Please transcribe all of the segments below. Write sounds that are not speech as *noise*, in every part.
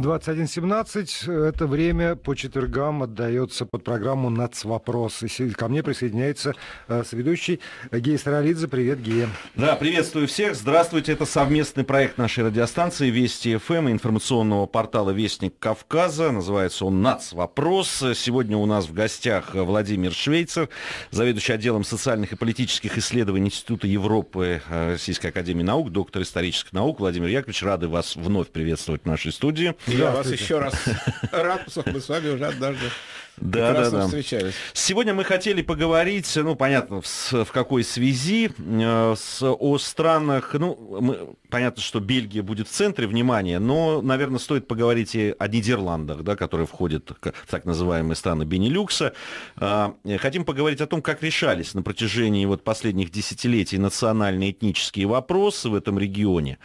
21.17. Это время по четвергам отдается под программу «Нацвопрос». И ко мне присоединяется э, ведущий Гея Старолидзе. Привет, Гея. Да, приветствую всех. Здравствуйте. Это совместный проект нашей радиостанции «Вести ФМ» и информационного портала «Вестник Кавказа». Называется он «Нацвопрос». Сегодня у нас в гостях Владимир Швейцер, заведующий отделом социальных и политических исследований Института Европы э, Российской Академии Наук, доктор исторических наук. Владимир Яковлевич, рады вас вновь приветствовать в нашей студии. Я вас еще раз рад, мы с вами уже однажды да, да, да. встречались. Сегодня мы хотели поговорить, ну, понятно, в, в какой связи, э, с, о странах, ну, мы, понятно, что Бельгия будет в центре внимания, но, наверное, стоит поговорить и о Нидерландах, да, которые входят в так называемые страны Бенилюкса. А, э, хотим поговорить о том, как решались на протяжении вот последних десятилетий национальные этнические вопросы в этом регионе.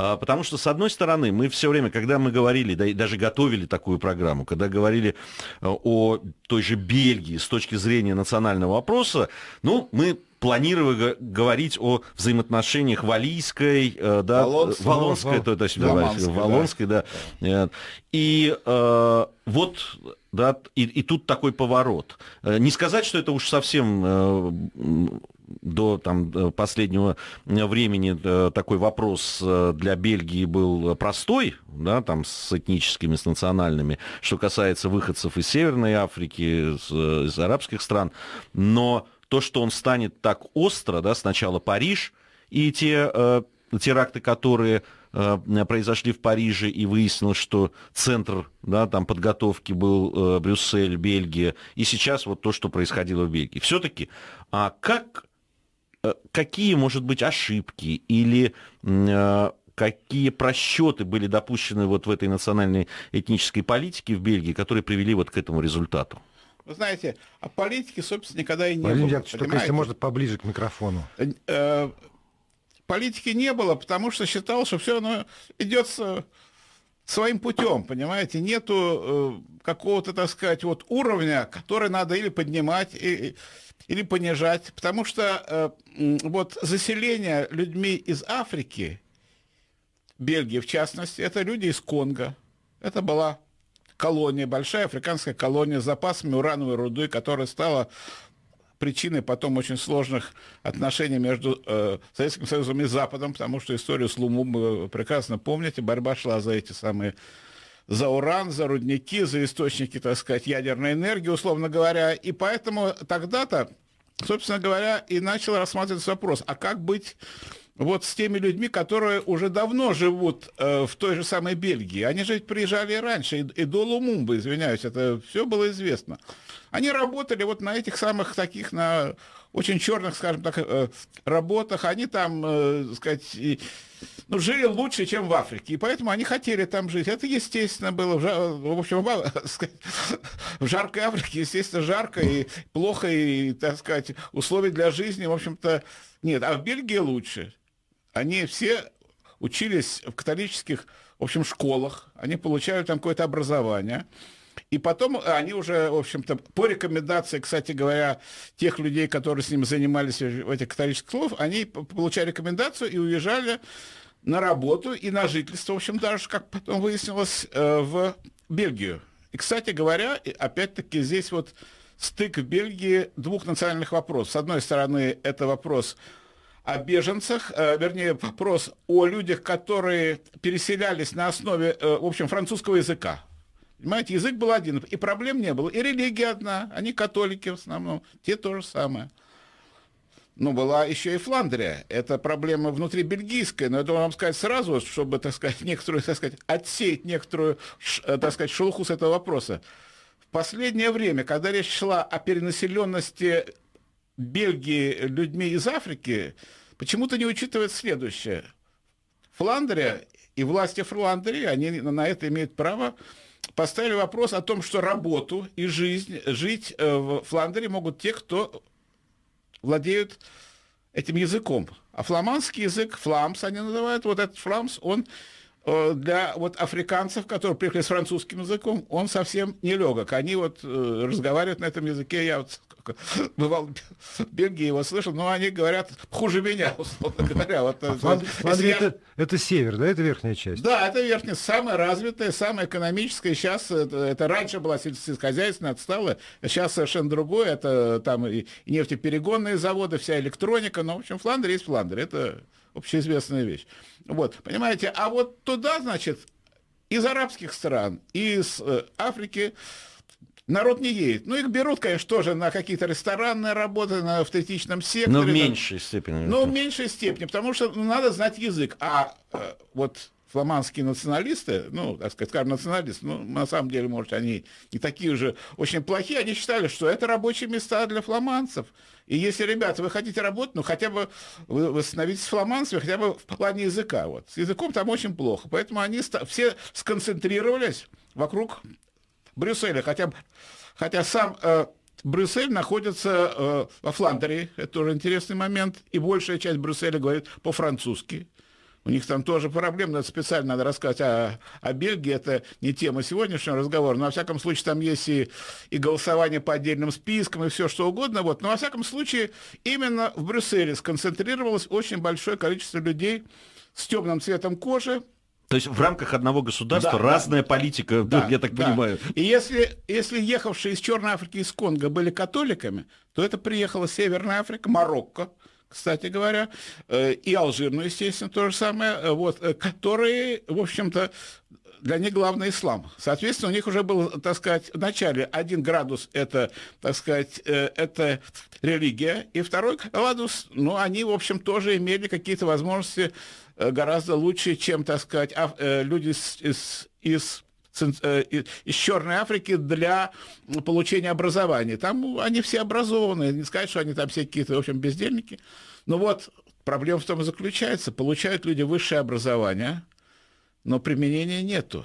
А, потому что, с одной стороны, мы все время, когда мы говорили, да, и даже готовили такую программу, когда говорили э, о той же Бельгии с точки зрения национального вопроса, ну, мы планировали говорить о взаимоотношениях Валийской, э, да, Волонской, то, ну, то есть, да, Волонской, Волонской, да. да. Э, и э, вот, да, и, и тут такой поворот. Э, не сказать, что это уж совсем э, до там, э, последнего э, времени э, такой вопрос для Бельгии был простой, да, там с этническими, с национальными, что касается выходцев из Северной Африки, из, из арабских стран, но то, что он станет так остро, да, сначала Париж и те э, теракты, которые произошли в Париже, и выяснилось, что центр да, там подготовки был Брюссель, Бельгия, и сейчас вот то, что происходило в Бельгии. Все-таки, а как Э, какие, может быть, ошибки или э, какие просчеты были допущены вот в этой национальной этнической политике в Бельгии, которые привели вот к этому результату? Вы знаете, о а политике, собственно, никогда и не Владимир было. Яковлевич, только если можно поближе к микрофону. Э, политики не было, потому что считал, что все равно идет своим путем, понимаете, нету какого-то, так сказать, вот уровня, который надо или поднимать, и, или понижать, потому что э, вот заселение людьми из Африки, Бельгии в частности, это люди из Конго. Это была колония, большая африканская колония с запасами урановой руды, которая стала причиной потом очень сложных отношений между э, Советским Союзом и Западом, потому что историю с Лумумбой вы прекрасно помните, борьба шла за эти самые за уран, за рудники, за источники, так сказать, ядерной энергии, условно говоря. И поэтому тогда-то, собственно говоря, и начал рассматриваться вопрос, а как быть вот с теми людьми, которые уже давно живут э, в той же самой Бельгии. Они же приезжали и раньше, и, и до Лумумбы, извиняюсь, это все было известно. Они работали вот на этих самых таких, на очень черных, скажем так, э, работах, они там, э, так сказать, ну, жили лучше, чем в Африке, и поэтому они хотели там жить. Это, естественно, было, в, жар... в общем, *laughs* в жаркой Африке, естественно, жарко и плохо, и, так сказать, условия для жизни, в общем-то, нет. А в Бельгии лучше. Они все учились в католических, в общем, школах, они получают там какое-то образование – и потом э, они уже, в общем-то, по рекомендации, кстати говоря, тех людей, которые с ним занимались э, в этих католических слов, они получали рекомендацию и уезжали на работу и на жительство, в общем, даже, как потом выяснилось, э, в Бельгию. И, кстати говоря, опять-таки здесь вот стык в Бельгии двух национальных вопросов. С одной стороны, это вопрос о беженцах, вернее, вопрос о людях, которые переселялись на основе, в общем, французского языка. Понимаете, язык был один, и проблем не было. И религия одна, они католики в основном, те то же самое. но была еще и Фландрия. Это проблема внутри бельгийская, но это вам сказать сразу, чтобы, так сказать, *laughs* некоторую, так сказать, отсеять некоторую, э, так сказать, шелуху с этого вопроса. В последнее время, когда речь шла о перенаселенности Бельгии людьми из Африки, почему-то не учитывает следующее. Фландрия и власти Фландрии, они на это имеют право поставили вопрос о том, что работу и жизнь, жить э, в Фландере могут те, кто владеют этим языком. А фламандский язык, фламс они называют, вот этот фламс, он э, для вот африканцев, которые приехали с французским языком, он совсем нелегок. Они вот э, разговаривают на этом языке, я вот Пасху. Бывал в его слышал, но они говорят хуже меня, условно говоря. Вот, э, а Фландрия я... это, это север, да, это верхняя часть? Да, это верхняя, самая развитая, самая экономическая. Сейчас это, это раньше была сельскохозяйственная, отстала, сейчас совершенно другое. Это там и, и нефтеперегонные заводы, вся электроника. Но, ну, в общем, Фландрия есть Фландрия. Это общеизвестная вещь. Вот, понимаете, а вот туда, значит, из арабских стран, из э, Африки, народ не едет. Ну, их берут, конечно, тоже на какие-то ресторанные работы, на автентичном секторе. Но в меньшей степени. Но ну, в меньшей степени, потому что ну, надо знать язык. А э, вот фламандские националисты, ну, так сказать, скажем, националисты, ну, на самом деле, может, они не такие уже очень плохие, они считали, что это рабочие места для фламандцев. И если, ребята, вы хотите работать, ну, хотя бы вы становитесь фламандцами, хотя бы в плане языка. Вот. С языком там очень плохо. Поэтому они все сконцентрировались вокруг Брюсселя, хотя, хотя сам э, Брюссель находится э, во Фландрии, это тоже интересный момент, и большая часть Брюсселя говорит по-французски. У них там тоже проблемы, но специально надо рассказать о, о Бельгии, это не тема сегодняшнего разговора, но во всяком случае там есть и, и голосование по отдельным спискам, и все что угодно, вот. но во всяком случае именно в Брюсселе сконцентрировалось очень большое количество людей с темным цветом кожи, то есть в рамках одного государства да, разная да, политика, ну, да, я так да. понимаю. И если, если ехавшие из Черной Африки из Конго были католиками, то это приехала Северная Африка, Марокко, кстати говоря, э, и Алжир, ну, естественно, то же самое, э, вот, э, которые, в общем-то, для них главный ислам. Соответственно, у них уже был, так сказать, в начале один градус – это, так сказать, это религия, и второй градус, ну, они, в общем, тоже имели какие-то возможности Э, гораздо лучше, чем, так сказать, аф, э, люди из, из, э, из из Черной Африки для получения образования. Там ну, они все образованные, не сказать, что они там все какие-то, в общем, бездельники. Но вот проблема в том и заключается, получают люди высшее образование, но применения нету.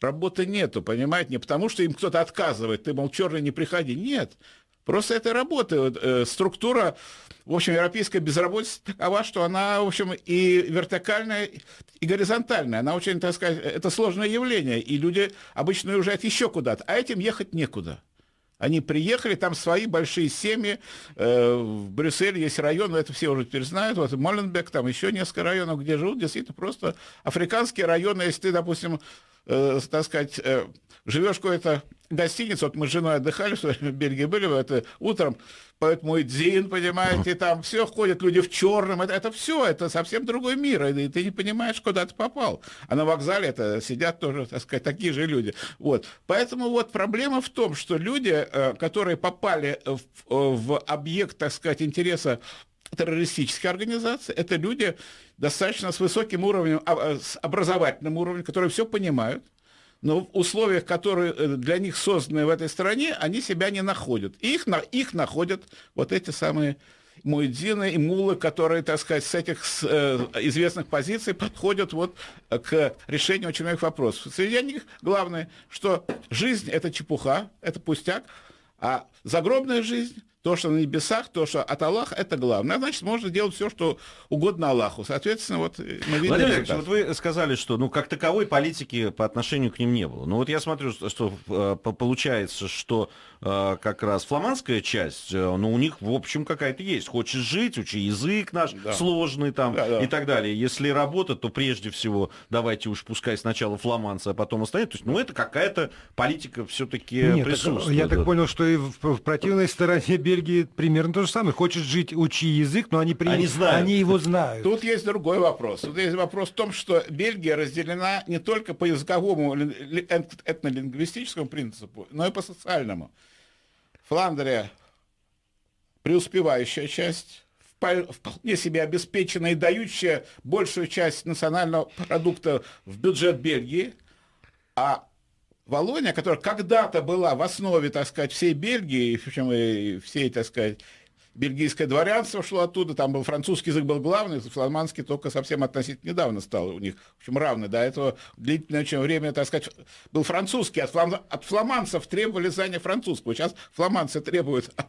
Работы нету, понимаете, не потому что им кто-то отказывает, ты, мол, черный, не приходи. Нет, просто это работа, структура в общем, европейская безработица такова, что она, в общем, и вертикальная, и горизонтальная. Она очень, так сказать, это сложное явление, и люди обычно уезжают еще куда-то, а этим ехать некуда. Они приехали, там свои большие семьи, э, в Брюсселе есть районы, это все уже теперь знают, вот Моленбек, там еще несколько районов, где живут действительно просто африканские районы, если ты, допустим, э, так сказать, э, живешь какой то гостиница, вот мы с женой отдыхали в в Бельгии, были это утром, поэтому и дзин, понимаете, там все ходят люди в черном, это, это все, это совсем другой мир, и ты не понимаешь, куда ты попал. А на вокзале это сидят тоже, так сказать, такие же люди. Вот. Поэтому вот проблема в том, что люди, э, которые попали в, э, в объект, так сказать, интереса террористической организации, это люди достаточно с высоким уровнем, а, а, с образовательным уровнем, которые все понимают, но в условиях, которые э, для них созданы в этой стране, они себя не находят. их, на, их находят вот эти самые Муэдзины и Мулы, которые, так сказать, с этих с, э, известных позиций подходят вот э, к решению очень многих вопросов. Среди них главное, что жизнь – это чепуха, это пустяк, а загробная жизнь – то, что на небесах, то, что от Аллаха, это главное. А значит, можно делать все, что угодно Аллаху. Соответственно, вот э, мы видим Владимир Ильич, вот вы сказали, что ну, как таковой политики по отношению к ним не было. Ну вот я смотрю, что э, получается, что э, как раз фламандская часть, ну у них, в общем, какая-то есть. Хочешь жить, учи язык наш да. сложный там да, да. и так далее. Если работа, то прежде всего давайте уж пускай сначала фламандцы, а потом остальные. То есть, ну это какая-то политика все-таки присутствует. Так, я так понял, что и в, в противной стороне *laughs* Бельгии примерно то же самое. Хочешь жить, учи язык, но они, при... они, знают. они его знают. Тут есть другой вопрос. Тут есть вопрос в том, что Бельгия разделена не только по языковому этнолингвистическому принципу, но и по социальному. Фландрия преуспевающая часть, вполне себе обеспеченная и дающая большую часть национального продукта в бюджет Бельгии, а Волония, которая когда-то была в основе, так сказать, всей Бельгии, причем и всей, так сказать, бельгийское дворянство шло оттуда, там был французский язык был главный, фламандский только совсем относительно недавно стал у них, в общем, равный. До этого длительное время, так сказать, был французский, от, флам... от фламандцев требовали знания французского. Сейчас фламандцы требуют То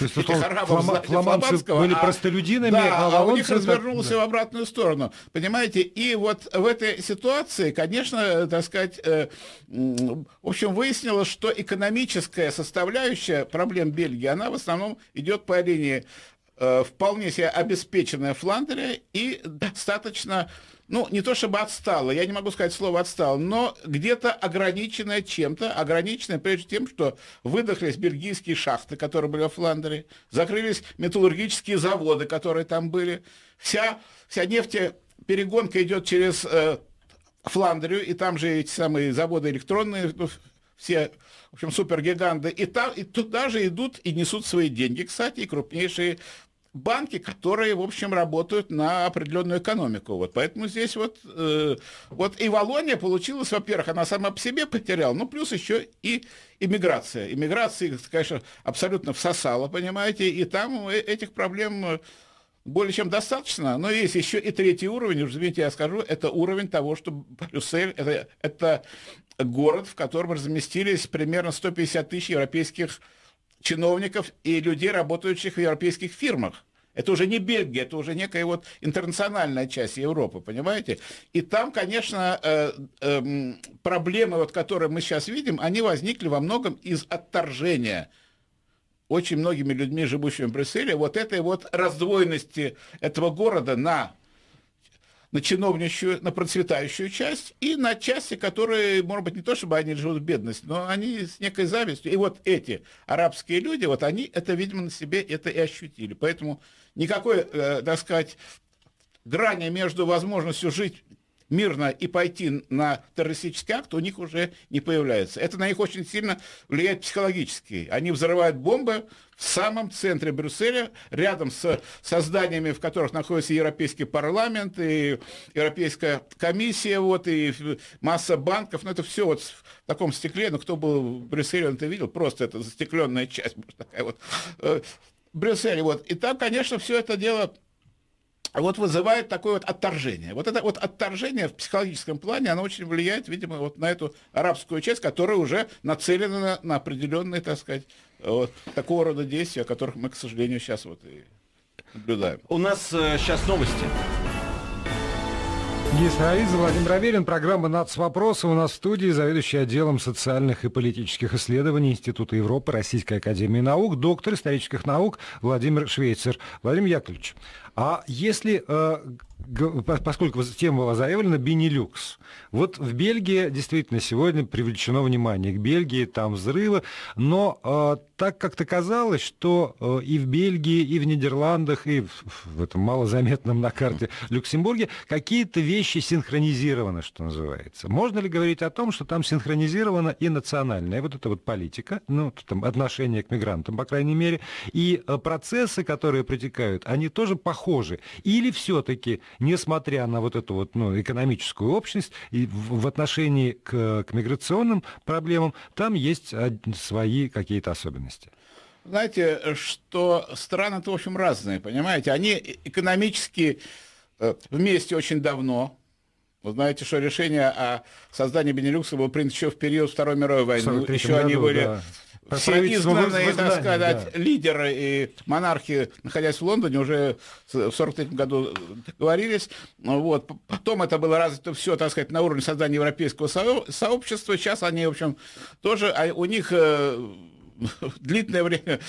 есть, этих арабов флама... фламандского. были а... простолюдинами, да, а, а у них развернулся да. в обратную сторону. Понимаете, и вот в этой ситуации, конечно, так сказать, э, в общем, выяснилось, что экономическая составляющая проблем Бельгии, она в основном идет по линии времени э, вполне себе обеспеченная Фландрия и достаточно, ну, не то чтобы отстала, я не могу сказать слово отстала, но где-то ограниченная чем-то, ограниченная прежде тем, что выдохлись бельгийские шахты, которые были в Фландрии, закрылись металлургические заводы, которые там были. Вся, вся нефтеперегонка идет через э, Фландрию, и там же эти самые заводы электронные, ну, все, в общем, супергиганты, и, та и туда же идут и несут свои деньги, кстати, и крупнейшие банки, которые, в общем, работают на определенную экономику. Вот поэтому здесь вот, э, вот и Волония получилась, во-первых, она сама по себе потеряла, ну, плюс еще и иммиграция. Иммиграция, конечно, абсолютно всосала, понимаете, и там э, этих проблем э, более чем достаточно, но есть еще и третий уровень, уж извините, я скажу, это уровень того, что Брюссель, это, это город, в котором разместились примерно 150 тысяч европейских чиновников и людей, работающих в европейских фирмах. Это уже не Бельгия, это уже некая вот интернациональная часть Европы, понимаете? И там, конечно, э, э, проблемы, вот, которые мы сейчас видим, они возникли во многом из отторжения очень многими людьми, живущими в Брюсселе, вот этой вот раздвоенности этого города на на чиновничью, на процветающую часть и на части, которые, может быть, не то чтобы они живут в бедности, но они с некой завистью. И вот эти арабские люди, вот они это, видимо, на себе это и ощутили. Поэтому никакой, э, так сказать, грани между возможностью жить мирно и пойти на террористический акт у них уже не появляется. Это на них очень сильно влияет психологически. Они взрывают бомбы в самом центре Брюсселя, рядом с со зданиями, в которых находится Европейский парламент и Европейская комиссия, вот, и масса банков. Но ну, это все вот в таком стекле. Ну, кто был в Брюсселе, он это видел. Просто это застекленная часть. *laughs* Такая вот. Э, Брюсселе. Вот. И там, конечно, все это дело а вот вызывает такое вот отторжение. Вот это вот отторжение в психологическом плане, оно очень влияет, видимо, вот на эту арабскую часть, которая уже нацелена на, на определенные, так сказать, вот, такого рода действия, о которых мы, к сожалению, сейчас вот и наблюдаем. У нас э, сейчас новости. Гис Владимир Аверин, программа «Нацвопросы». У нас в студии заведующий отделом социальных и политических исследований Института Европы Российской Академии Наук, доктор исторических наук Владимир Швейцер. Владимир Яковлевич, а если э, поскольку тема заявлена Бенилюкс. Вот в Бельгии действительно сегодня привлечено внимание к Бельгии, там взрывы, но э, так как-то казалось, что э, и в Бельгии, и в Нидерландах, и в, в этом малозаметном на карте Люксембурге какие-то вещи синхронизированы, что называется. Можно ли говорить о том, что там синхронизирована и национальная вот эта вот политика, ну, там, отношение к мигрантам, по крайней мере, и э, процессы, которые протекают, они тоже похожи? Или все-таки несмотря на вот эту вот ну, экономическую общность, и в, в отношении к, к миграционным проблемам там есть свои какие-то особенности. Знаете, что страны-то, в общем, разные, понимаете? Они э, экономически э, вместе очень давно, вы знаете, что решение о создании Бенилюкса было принято еще в период Второй мировой войны. Еще они были да все изгнанные, так сказать, да. лидеры и монархи, находясь в Лондоне, уже в 43 году э, договорились. Ну вот. Потом это было развито все, так сказать, на уровне создания европейского сообщества. Сейчас они, в общем, тоже, а у них э, *laughs* длительное время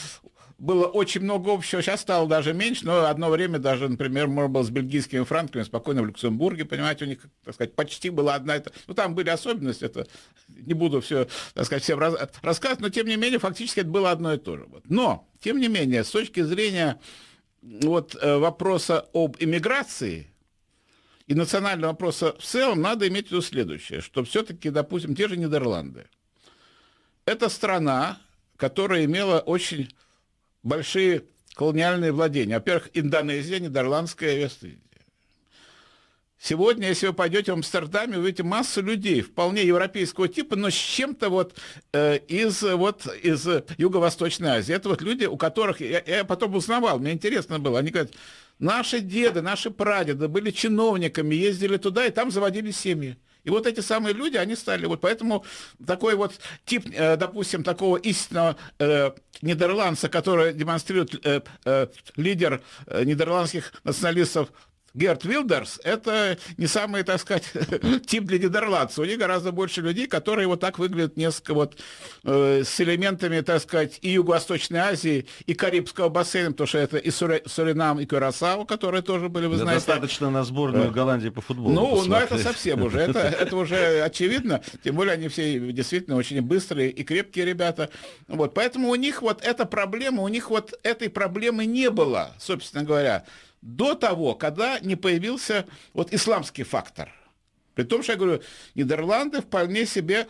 было очень много общего, сейчас стало даже меньше, но одно время даже, например, можно было с бельгийскими франками спокойно в Люксембурге, понимаете, у них, так сказать, почти была одна это. Ну, там были особенности, это не буду все, так сказать, всем раз, рассказывать, но тем не менее, фактически это было одно и то же. Вот. Но, тем не менее, с точки зрения вот э, вопроса об иммиграции, и национального вопроса в целом надо иметь в виду следующее, что все-таки, допустим, те же Нидерланды. Это страна, которая имела очень большие колониальные владения. Во-первых, Индонезия, Нидерландская и Вест-Индия. Сегодня, если вы пойдете в Амстердаме, вы увидите массу людей вполне европейского типа, но с чем-то вот э, из, вот, из Юго-Восточной Азии. Это вот люди, у которых, я, я потом узнавал, мне интересно было, они говорят, наши деды, наши прадеды были чиновниками, ездили туда и там заводили семьи. И вот эти самые люди, они стали вот поэтому такой вот тип, э, допустим, такого истинного э, нидерландца, который демонстрирует э, э, лидер э, нидерландских националистов Герт Вилдерс – это не самый, так сказать, *laughs* тип для нидерландцев. У них гораздо больше людей, которые вот так выглядят несколько вот э, с элементами, так сказать, и Юго-Восточной Азии, и Карибского бассейна, потому что это и Сури, Суринам, и Кюрасау, которые тоже были, вы да знаете. Достаточно на сборную да. Э. Голландии по футболу Ну, но ну, это совсем уже, это, *laughs* это уже очевидно. Тем более они все действительно очень быстрые и крепкие ребята. Вот, поэтому у них вот эта проблема, у них вот этой проблемы не было, собственно говоря до того, когда не появился вот исламский фактор. При том, что я говорю, Нидерланды вполне себе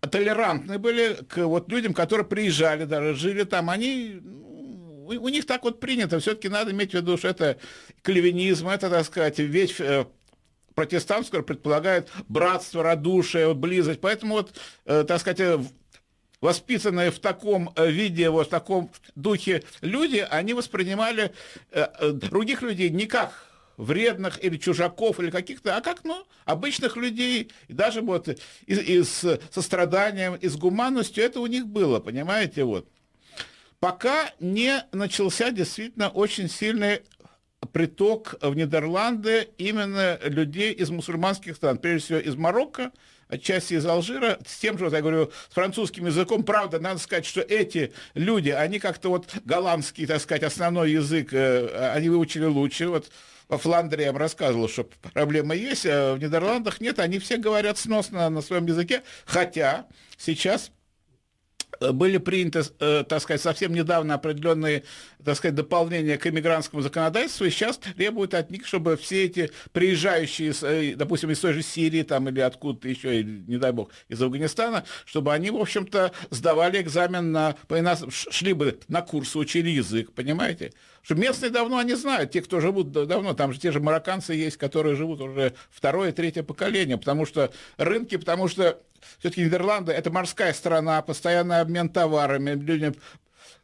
толерантны были к вот людям, которые приезжали, даже жили там, они ну, у, у них так вот принято. Все-таки надо иметь в виду, что это кальвинизм, это, так сказать, вещь э, протестантская предполагает братство, радушие, вот, близость. Поэтому вот, э, так сказать, э, воспитанные в таком э, виде, вот в таком духе люди, они воспринимали э, э, других людей не как вредных или чужаков или каких-то, а как, ну, обычных людей, и даже вот и, и с состраданием, и с гуманностью, это у них было, понимаете, вот. Пока не начался действительно очень сильный приток в Нидерланды именно людей из мусульманских стран, прежде всего из Марокко, отчасти из Алжира, с тем же, вот я говорю, с французским языком. Правда, надо сказать, что эти люди, они как-то вот голландский, так сказать, основной язык, э, они выучили лучше. Вот во Фландрии я вам рассказывал, что проблема есть, а в Нидерландах нет, они все говорят сносно на своем языке, хотя сейчас Э, были приняты, э, так сказать, совсем недавно определенные, так сказать, дополнения к иммигрантскому законодательству, и сейчас требуют от них, чтобы все эти приезжающие, э, допустим, из той же Сирии там или откуда-то еще, или, не дай бог, из Афганистана, чтобы они, в общем-то, сдавали экзамен на, шли бы на курсы, учили язык, понимаете? Что местные давно они знают, те, кто живут давно, там же те же марокканцы есть, которые живут уже второе, третье поколение, потому что рынки, потому что все-таки Нидерланды – это морская страна, постоянный обмен товарами, люди,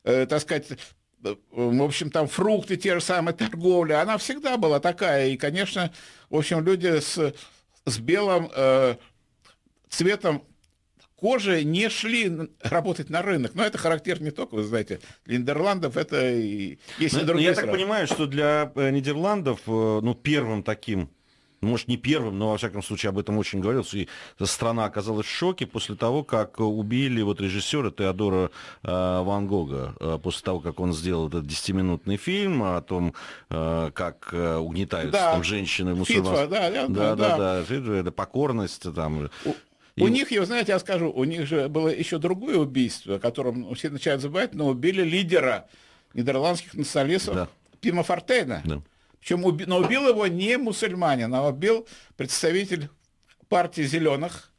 э, так сказать, в общем, там фрукты, те же самые, торговля, она всегда была такая. И, конечно, в общем, люди с, с белым э, цветом кожи не шли работать на рынок. Но это характерно не только, вы знаете, для Нидерландов это и есть но, ну, и другие Я страны. так понимаю, что для э, Нидерландов, э, ну, первым таким ну, может, не первым, но, во всяком случае, об этом очень говорилось. И страна оказалась в шоке после того, как убили вот режиссера Теодора э, Ван Гога. Э, после того, как он сделал этот десятиминутный фильм о том, э, как э, угнетаются да. там женщины мусульманские. Да, да, да. да, да, да. Это покорность там. У, у них, я, знаете, я скажу, у них же было еще другое убийство, о котором все начинают забывать, но убили лидера нидерландских националистов да. Пима Фортейна. Да. Причем уби... но убил его не мусульманин, а убил представитель партии зеленых,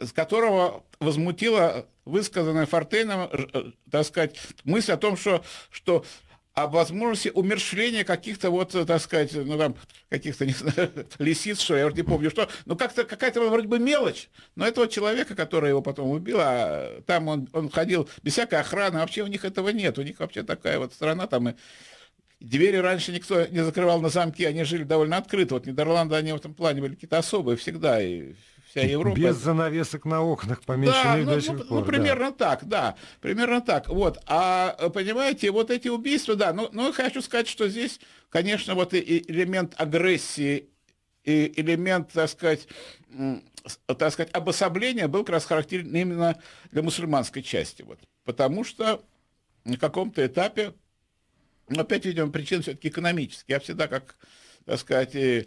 с которого возмутила высказанная Фортейном, э, э, так сказать, мысль о том, что, что об возможности умершления каких-то вот, э, так сказать, ну там, каких-то, не знаю, *laughs* лисиц, что я уже не помню, что, ну как-то какая-то вроде бы мелочь, но этого человека, который его потом убил, а там он, он ходил без всякой охраны, вообще у них этого нет, у них вообще такая вот страна там и Двери раньше никто не закрывал на замки, они жили довольно открыто. Вот Нидерланды, они в этом плане были какие-то особые всегда. И вся типа, Европа. Без занавесок на окнах помещенных да, ну, до сих ну, ну пор. Ну, примерно да. так, да, примерно так. Вот, а э, понимаете, вот эти убийства, да, ну, ну хочу сказать, что здесь, конечно, вот и элемент агрессии, и элемент, так сказать, так сказать, обособления был как раз характерен именно для мусульманской части. Вот, потому что на каком-то этапе, ну, опять, видимо, причины все-таки экономические. Я всегда, как, так сказать,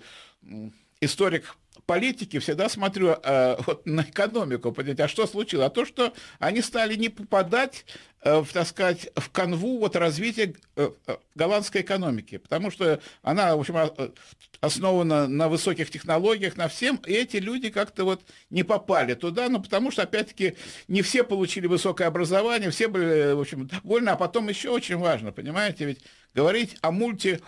историк политике всегда смотрю э, вот на экономику, понимаете, а что случилось? А то, что они стали не попадать, э, в, так сказать, в канву вот развития э, э голландской экономики, потому что она, в общем, а, э, основана на высоких технологиях, на всем, и эти люди как-то вот не попали туда, ну, потому что, опять-таки, не все получили высокое образование, все были, э, в общем, довольны, а потом еще очень важно, понимаете, ведь говорить о мульти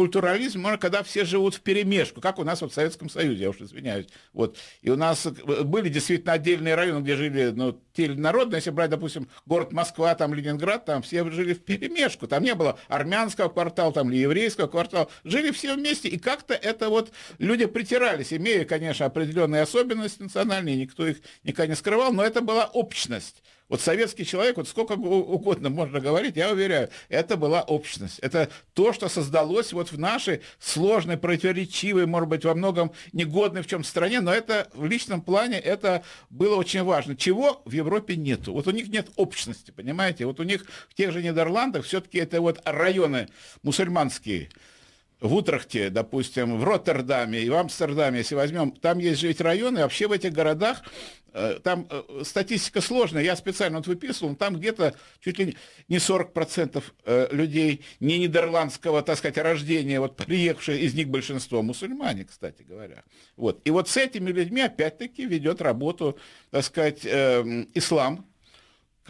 культурализм, можно, когда все живут в перемешку, как у нас вот в Советском Союзе, я уж извиняюсь. Вот. И у нас э, были действительно отдельные районы, где жили ну, те или народные, если брать, допустим, город Москва, там Ленинград, там все жили в перемешку. Там не было армянского квартала, там или еврейского квартала. Жили все вместе, и как-то это вот люди притирались, имея, конечно, определенные особенности национальные, никто их никогда не скрывал, но это была общность. Вот советский человек, вот сколько угодно можно говорить, я уверяю, это была общность. Это то, что создалось вот в нашей сложной, противоречивой, может быть, во многом негодной в чем стране, но это в личном плане это было очень важно. Чего в Европе нету? Вот у них нет общности, понимаете? Вот у них в тех же Нидерландах все-таки это вот районы мусульманские, в Утрахте, допустим, в Роттердаме и в Амстердаме, если возьмем, там есть же ведь районы, вообще в этих городах, э, там э, статистика сложная, я специально вот выписывал, там где-то чуть ли не 40% э, людей не нидерландского, так сказать, рождения, вот приехавшие, из них большинство мусульмане, кстати говоря. Вот. И вот с этими людьми опять-таки ведет работу, так сказать, э, ислам,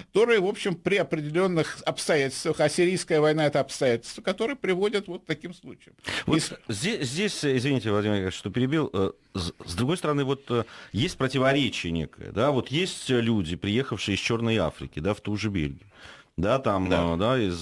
которые, в общем, при определенных обстоятельствах, а сирийская война это обстоятельство, которые приводят вот к таким случаям. Вот И... здесь, здесь, э, извините, Владимир Ильич, что перебил, э, с другой стороны, вот э, есть противоречие некое, да, вот есть люди, приехавшие из Черной Африки, да, в ту же Бельгию, да, там, да, да из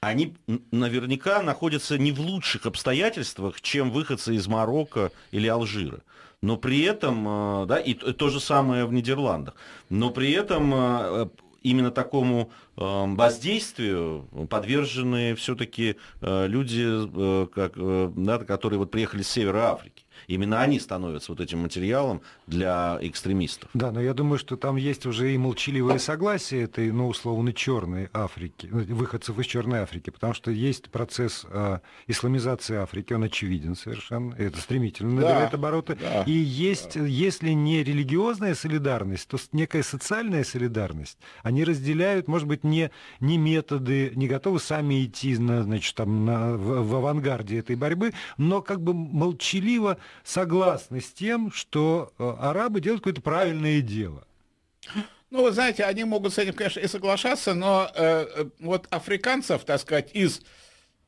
они наверняка находятся не в лучших обстоятельствах, чем выходцы из Марокко или Алжира. Но при этом, э, да, и то же самое в Нидерландах, но при этом э, э, именно такому эм, воздействию подвержены все-таки люди, как, да, которые вот приехали с севера Африки. Именно они становятся вот этим материалом для экстремистов. Да, но я думаю, что там есть уже и молчаливое согласие этой, ну, условно, черной Африки, ну, выходцев из Черной Африки, потому что есть процесс э, исламизации Африки, он очевиден совершенно, это стремительно да, обороты. Да, и есть, да. если не религиозная солидарность, то некая социальная солидарность. Они разделяют, может быть, не, не методы, не готовы сами идти на, значит, там, на, в, в авангарде этой борьбы, но как бы молчаливо согласны с тем, что э, арабы делают какое-то правильное дело. Ну, вы знаете, они могут с этим, конечно, и соглашаться, но э, э, вот африканцев, так сказать, из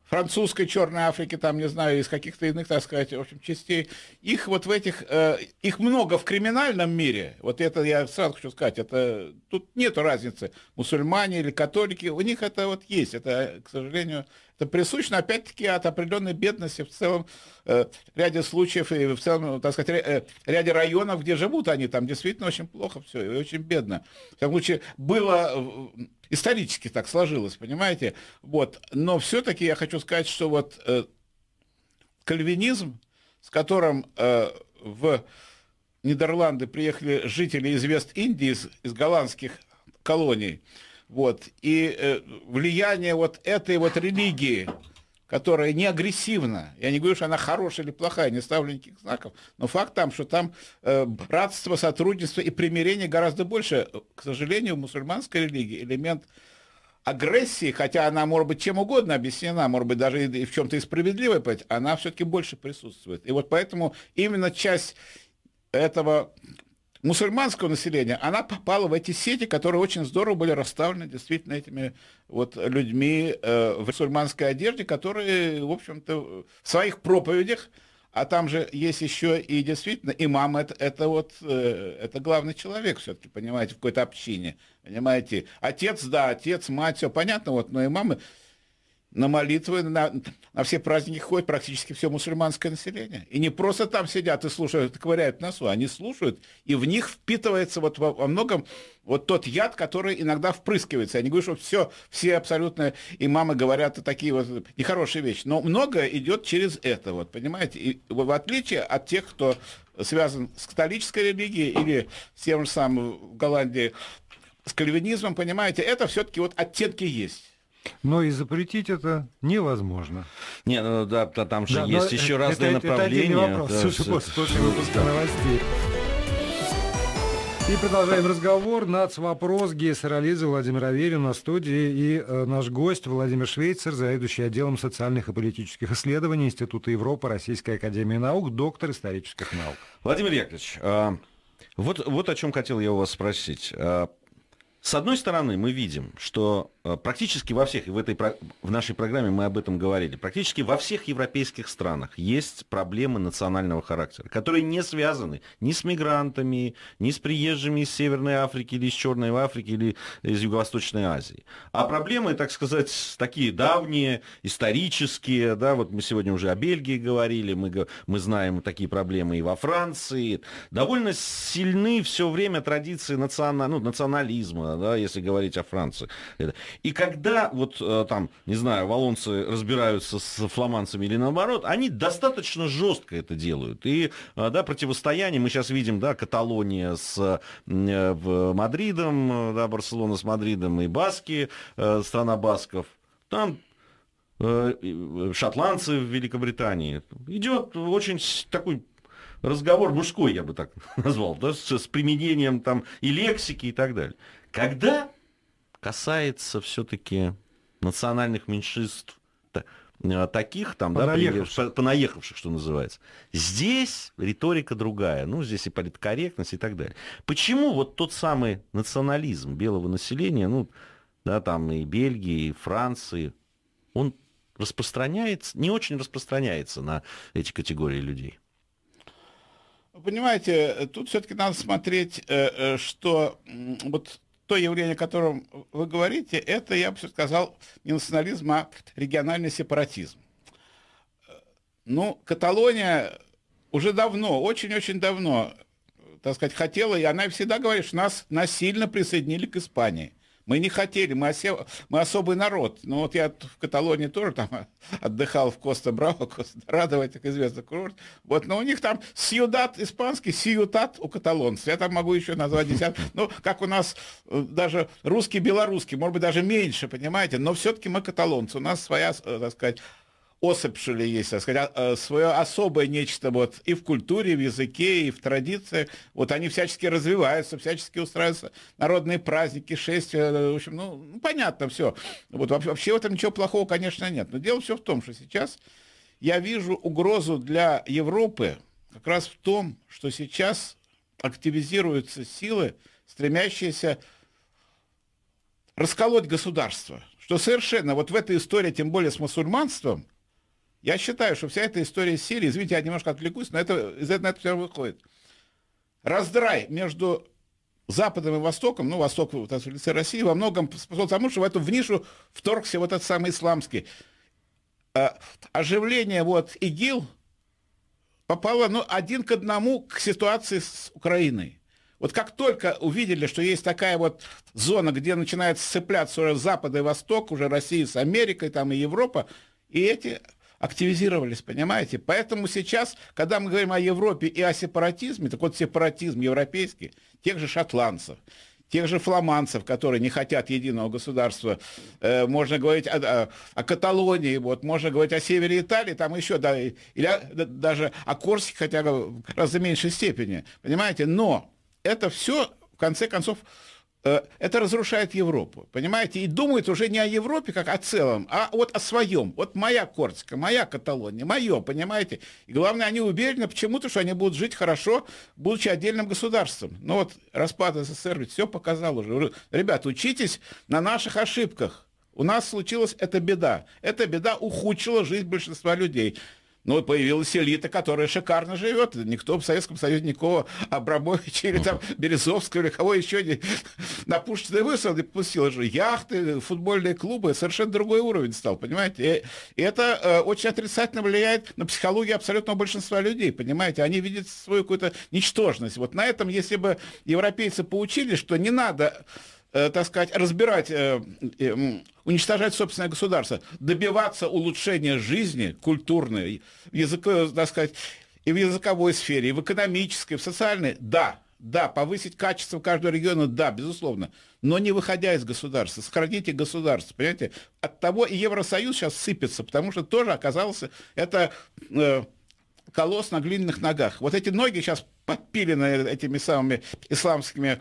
французской Черной Африки, там, не знаю, из каких-то иных, так сказать, в общем, частей, их вот в этих, э, их много в криминальном мире, вот это я сразу хочу сказать, это, тут нет разницы, мусульмане или католики, у них это вот есть, это, к сожалению, это присущно, опять-таки, от определенной бедности в целом э, ряде случаев и в целом, так сказать, ря, э, ряде районов, где живут они, там действительно очень плохо все и очень бедно. В всяком случае, было э, э, исторически так сложилось, понимаете? Вот. Но все-таки я хочу сказать, что вот э, кальвинизм, с которым э, в Нидерланды приехали жители из Вест-Индии, из, из голландских колоний, вот. И э, влияние вот этой вот религии, которая не агрессивна, я не говорю, что она хорошая или плохая, не ставлю никаких знаков, но факт там, что там э, братство, сотрудничество и примирение гораздо больше. К сожалению, в мусульманской религии элемент агрессии, хотя она может быть чем угодно объяснена, может быть даже и в чем-то и справедливой, она все-таки больше присутствует. И вот поэтому именно часть этого мусульманского населения, она попала в эти сети, которые очень здорово были расставлены действительно этими вот людьми э, в мусульманской одежде, которые, в общем-то, в своих проповедях, а там же есть еще и действительно имам, это, это вот, э, это главный человек все-таки, понимаете, в какой-то общине, понимаете. Отец, да, отец, мать, все понятно, вот, но имамы, на молитвы, на, на все праздники ходит практически все мусульманское население. И не просто там сидят и слушают, а ковыряют носу, они слушают, и в них впитывается вот во, во многом вот тот яд, который иногда впрыскивается. Я не говорю, что все, все абсолютно и мамы говорят и такие вот нехорошие вещи. Но многое идет через это, вот, понимаете? И в отличие от тех, кто связан с католической религией или с тем же самым в Голландии с кальвинизмом, понимаете, это все-таки вот оттенки есть. Но и запретить это невозможно. Не, ну да, там же да, есть еще это, разные это, направления. Это вопрос, да, новостей. И продолжаем разговор. Нац вопрос Гея Саралидзе, Владимир Аверин на студии и э, наш гость Владимир Швейцер, заведующий отделом социальных и политических исследований Института Европы Российской Академии Наук, доктор исторических наук. Владимир Яковлевич, э, вот, вот о чем хотел я у вас спросить. Э, с одной стороны, мы видим, что Э, практически во всех, и в, этой, в нашей программе мы об этом говорили, практически во всех европейских странах есть проблемы национального характера, которые не связаны ни с мигрантами, ни с приезжими из Северной Африки или из Черной Африки или из Юго-Восточной Азии. А проблемы, так сказать, такие давние, исторические, да, вот мы сегодня уже о Бельгии говорили, мы, мы знаем такие проблемы и во Франции. Довольно сильны все время традиции национа, ну, национализма, да, если говорить о Франции. И когда вот э, там, не знаю, валонцы разбираются с фламанцами или наоборот, они достаточно жестко это делают. И э, да, противостояние мы сейчас видим, да, Каталония с э, Мадридом, да, Барселона с Мадридом и Баски, страна Басков. Там шотландцы в Великобритании. Идет очень такой разговор мужской, я бы так *laughs* назвал, да, с, с применением там и лексики и так далее. Когда касается все-таки национальных меньшинств э, таких там, понаехавших. да, понаехавших, что называется. Здесь риторика другая, ну, здесь и политкорректность и так далее. Почему вот тот самый национализм белого населения, ну, да, там и Бельгии, и Франции, он распространяется, не очень распространяется на эти категории людей? Понимаете, тут все-таки надо смотреть, э, э, что вот то явление, о котором вы говорите, это, я бы сказал, не национализм, а региональный сепаратизм. Ну, Каталония уже давно, очень-очень давно, так сказать, хотела, и она всегда говорит, что нас насильно присоединили к Испании. Мы не хотели, мы, осел, мы особый народ. Ну вот я в Каталонии тоже там *laughs* отдыхал в Коста-Браво, коста радовать это известный курорт. Вот, но у них там сьюдат испанский, сьютат у каталонцев. Я там могу еще назвать десят. *laughs* Ну, как у нас э, даже русский-белорусский, может быть, даже меньше, понимаете? Но все-таки мы каталонцы, у нас своя, э, так сказать, особь, что ли, есть, так сказать, а, а, свое особое нечто вот и в культуре, и в языке, и в традициях. Вот они всячески развиваются, всячески устраиваются народные праздники, шествия, э, в общем, ну, ну понятно все. Вот вообще в этом ничего плохого, конечно, нет. Но дело все в том, что сейчас я вижу угрозу для Европы как раз в том, что сейчас активизируются силы, стремящиеся расколоть государство, что совершенно вот в этой истории, тем более с мусульманством, я считаю, что вся эта история с Сирией, извините, я немножко отвлекусь, но это, из этого на это все выходит. Раздрай между Западом и Востоком, ну, Восток вот, в лице России, во многом способствовал тому, что в эту в нишу вторгся вот этот самый исламский. А, оживление вот ИГИЛ попало, ну, один к одному к ситуации с Украиной. Вот как только увидели, что есть такая вот зона, где начинает сцепляться уже Запад и Восток, уже Россия с Америкой, там и Европа, и эти активизировались, понимаете? Поэтому сейчас, когда мы говорим о Европе и о сепаратизме, так вот сепаратизм европейский, тех же шотландцев, тех же фламандцев, которые не хотят единого государства. Э, можно говорить о, о, о Каталонии, вот, можно говорить о севере Италии, там еще, да, или о, даже о Корсике, хотя бы в раза меньшей степени. Понимаете? Но это все, в конце концов, Э, это разрушает Европу, понимаете? И думают уже не о Европе как о целом, а вот о своем. Вот моя Корсика, моя Каталония, мое, понимаете? И главное, они уверены почему-то, что они будут жить хорошо, будучи отдельным государством. Но ну вот распад СССР все показал уже. Ребят, учитесь на наших ошибках. У нас случилась эта беда. Эта беда ухудшила жизнь большинства людей. Ну, появилась элита, которая шикарно живет. Никто в Советском Союзе никого Абрамовича или там Березовского или кого еще не на пушечный выстрел не пустил же. Яхты, футбольные клубы, совершенно другой уровень стал, понимаете? И это э, очень отрицательно влияет на психологию абсолютного большинства людей, понимаете? Они видят свою какую-то ничтожность. Вот на этом, если бы европейцы поучились, что не надо Э, так сказать, разбирать, э, э, уничтожать собственное государство, добиваться улучшения жизни культурной, язык, так сказать, и в языковой сфере, и в экономической, и в социальной, да, да, повысить качество каждого региона, да, безусловно, но не выходя из государства, сохраните государство, понимаете? От того и Евросоюз сейчас сыпется, потому что тоже оказался это э, колосс на глиняных ногах. Вот эти ноги сейчас подпилены этими самыми исламскими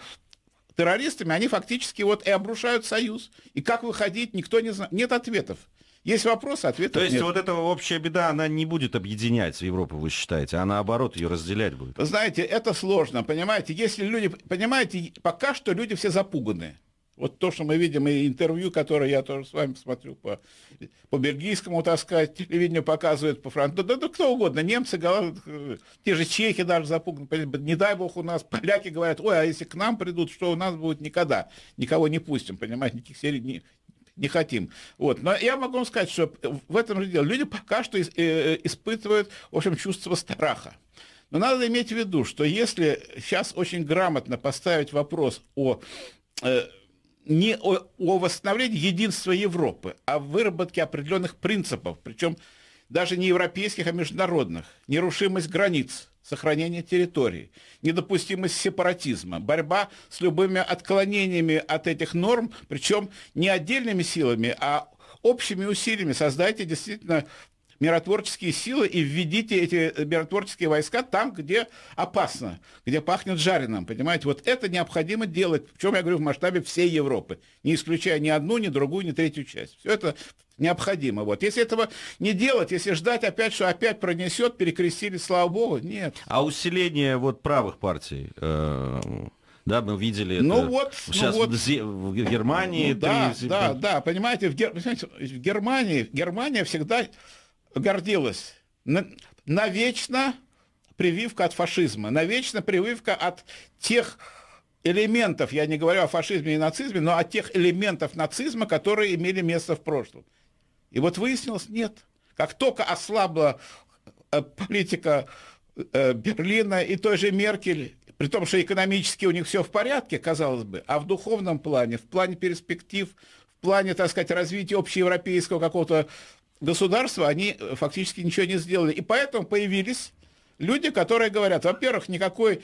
террористами, они фактически вот и обрушают союз. И как выходить, никто не знает. Нет ответов. Есть вопросы, ответов То есть нет. вот эта общая беда, она не будет объединять Европу, вы считаете, а наоборот ее разделять будет? знаете, это сложно, понимаете. Если люди, понимаете, пока что люди все запуганы. Вот то, что мы видим, и интервью, которое я тоже с вами смотрю по, по бельгийскому, так сказать, телевидению показывают, по французу, да, да, да кто угодно, немцы, те же чехи даже запуганы, не дай бог у нас, поляки говорят, ой, а если к нам придут, что у нас будет никогда, никого не пустим, понимаете, никаких серий, не, не хотим. Вот. Но я могу вам сказать, что в этом же дело. Люди пока что э, э, испытывают, в общем, чувство страха. Но надо иметь в виду, что если сейчас очень грамотно поставить вопрос о э, не о, о восстановлении единства Европы, а о выработке определенных принципов, причем даже не европейских, а международных. Нерушимость границ, сохранение территории, недопустимость сепаратизма, борьба с любыми отклонениями от этих норм, причем не отдельными силами, а общими усилиями создайте действительно миротворческие силы и введите эти э, миротворческие войска там, где опасно, где пахнет жареным, понимаете? Вот это необходимо делать, в чем я говорю, в масштабе всей Европы, не исключая ни одну, ни другую, ни третью часть. Все это необходимо. Вот. Если этого не делать, если ждать опять, что опять пронесет, перекрестили, слава богу, нет. А усиление вот правых партий, э, да, мы видели ну это вот, сейчас ну вот, ну в Германии. Ну, да, 3... да, типа. да, понимаете, в, Гер... *laughs* в Германии, Германия всегда гордилась. Навечно прививка от фашизма, навечно прививка от тех элементов, я не говорю о фашизме и нацизме, но от тех элементов нацизма, которые имели место в прошлом. И вот выяснилось, нет. Как только ослабла э, политика э, Берлина и той же Меркель, при том, что экономически у них все в порядке, казалось бы, а в духовном плане, в плане перспектив, в плане, так сказать, развития общеевропейского какого-то государства, они э, фактически ничего не сделали. И поэтому появились люди, которые говорят, во-первых, никакой,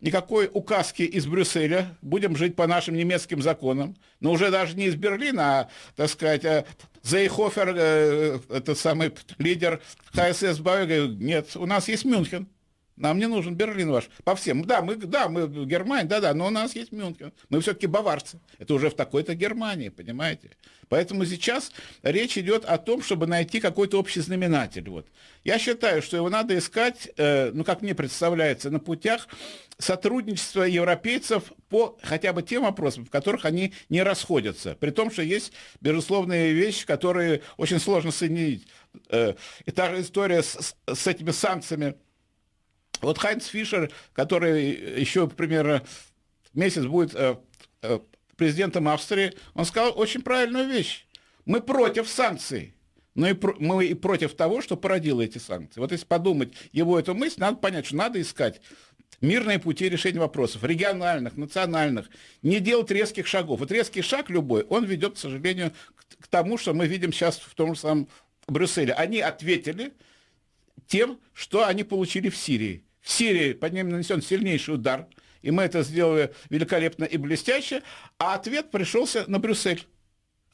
никакой указки из Брюсселя, будем жить по нашим немецким законам, но уже даже не из Берлина, а, так сказать, э, Зейхофер, э, этот самый лидер ХСС Бавега, нет, у нас есть Мюнхен, нам не нужен Берлин ваш по всем. Да, мы, да, мы Германия, да-да, но у нас есть Мюнхен. Мы все-таки баварцы. Это уже в такой-то Германии, понимаете? Поэтому сейчас речь идет о том, чтобы найти какой-то общий знаменатель. Вот. Я считаю, что его надо искать, э, ну, как мне представляется, на путях сотрудничества европейцев по хотя бы тем вопросам, в которых они не расходятся. При том, что есть безусловные вещи, которые очень сложно соединить. Э, и та же история с, с, с этими санкциями вот Хайнц Фишер, который еще, примерно месяц будет э, э, президентом Австрии, он сказал очень правильную вещь. Мы против санкций. Но и про, мы и против того, что породило эти санкции. Вот если подумать его эту мысль, надо понять, что надо искать мирные пути решения вопросов, региональных, национальных, не делать резких шагов. Вот резкий шаг любой, он ведет, к сожалению, к, к тому, что мы видим сейчас в том же самом Брюсселе. Они ответили тем, что они получили в Сирии в Сирии под ним нанесен сильнейший удар, и мы это сделали великолепно и блестяще, а ответ пришелся на Брюссель.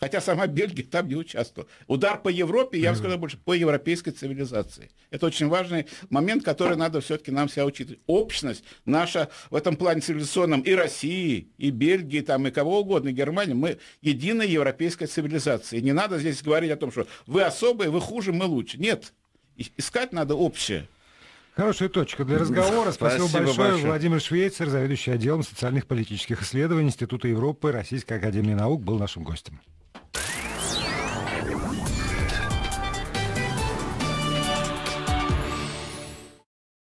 Хотя сама Бельгия там не участвовала. Удар по Европе, я бы сказал больше, по европейской цивилизации. Это очень важный момент, который а. надо все-таки нам себя учитывать. Общность наша в этом плане цивилизационном и России, и Бельгии, там, и кого угодно, и Германии, мы единая европейская цивилизация. И не надо здесь говорить о том, что вы особые, вы хуже, мы лучше. Нет. Искать надо общее. Хорошая точка для разговора. Спасибо, Спасибо большое. большое. Владимир Швейцер, заведующий отделом социальных политических исследований Института Европы Российской Академии Наук, был нашим гостем.